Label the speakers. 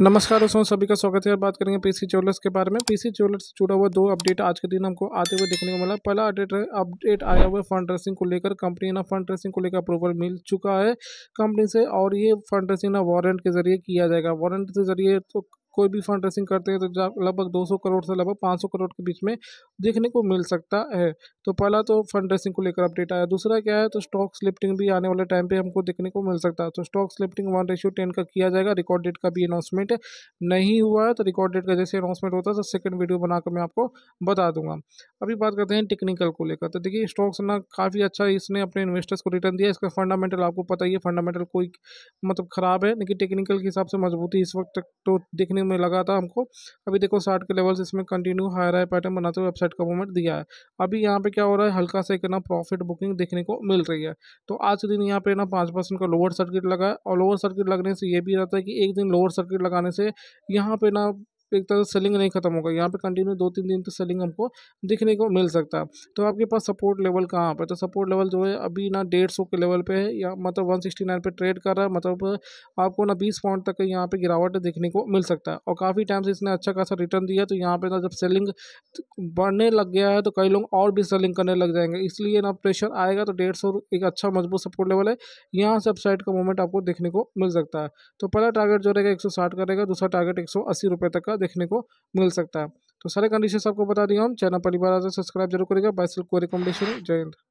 Speaker 1: नमस्कार दोस्तों सभी का स्वागत है बात करेंगे पीसी ज्वेलर्स के बारे में पीसी ज्वेलर्स से जुड़ा हुआ दो अपडेट आज के दिन हमको आते हुए देखने को मिला पहला अपडेट अपडेट आया हुआ फंड रेसिंग को लेकर कंपनी ना फंड रेसिंग को लेकर अप्रूवल मिल चुका है कंपनी से और ये फंड रेसिंग ना वारंट के जरिए किया जाएगा वारंट के जरिए तो कोई भी फंड रेसिंग करते हैं तो लगभग 200 करोड़ से लगभग 500 करोड़ के बीच में देखने को मिल सकता है तो पहला तो फंड रेसिंग को लेकर अपडेट आया दूसरा क्या है तो स्टॉक स्लिप्टिंग भी आने वाले टाइम पर हमको देखने को मिल सकता है तो stock splitting one ratio ten का किया जाएगा रिकॉर्ड डेट का भी अनाउंसमेंट नहीं हुआ है तो रिकॉर्ड डेट का जैसे अनाउंसमेंट होता है तो सेकेंड वीडियो बनाकर मैं आपको बता दूंगा अभी बात करते हैं टेक्निकल को लेकर तो देखिए स्टॉक्स ना काफ़ी अच्छा इसने अपने इन्वेस्टर्स को रिटर्न दिया इसका फंडामेंटल आपको पता ही है फंडामेंटल कोई मतलब ख़राब है लेकिन टेक्निकल के हिसाब से मजबूती इस वक्त तक तो देखने में लगा था हमको अभी देखो साठ के लेवल इसमें कंटिन्यू हायर हाई पैटर्न बनाते हुए अपसाइड का मूवमेंट दिया है अभी यहाँ पे क्या हो रहा है हल्का सा एक ना प्रॉफिट बुकिंग देखने को मिल रही है तो आज के दिन यहाँ पे ना पाँच परसेंट का लोअर सर्किट लगा है और लोअर सर्किट लगने से ये भी रहता है कि एक दिन लोअर सर्किट लगाने से यहाँ पे ना एक तरह से सेलिंग नहीं खत्म होगा यहाँ पे कंटिन्यू दो तीन दिन तो सेलिंग हमको दिखने को मिल सकता है तो आपके पास सपोर्ट लेवल कहाँ पर तो सपोर्ट लेवल जो है अभी ना डेढ़ सौ के लेवल पे है या मतलब वन सिक्सटी नाइन पे ट्रेड कर रहा है मतलब आपको ना बीस पॉइंट तक यहाँ पे गिरावट देखने को मिल सकता है और काफ़ी टाइम से इसने अच्छा खासा रिटर्न दिया तो यहाँ पर ना जब सेलिंग बढ़ने लग गया है तो कई लोग और भी सेलिंग करने लग जाएंगे इसलिए ना प्रेशर आएगा तो डेढ़ सौ एक अच्छा मजबूत सपोर्ट लेवल है यहाँ से अपसाइड का मूवमेंट आपको देखने को मिल सकता है तो पहला टारगेट जो रहेगा एक सौ साठ का रहेगा दूसरा टारगेट एक सौ अस्सी रुपये तक का है देखने को मिल सकता है तो सारे कंडीशन आपको बता दिया हम चैनल परिवार सब्सक्राइब तो जरूर करेगा बाइसल को रिकमेंडेशन जय हिंद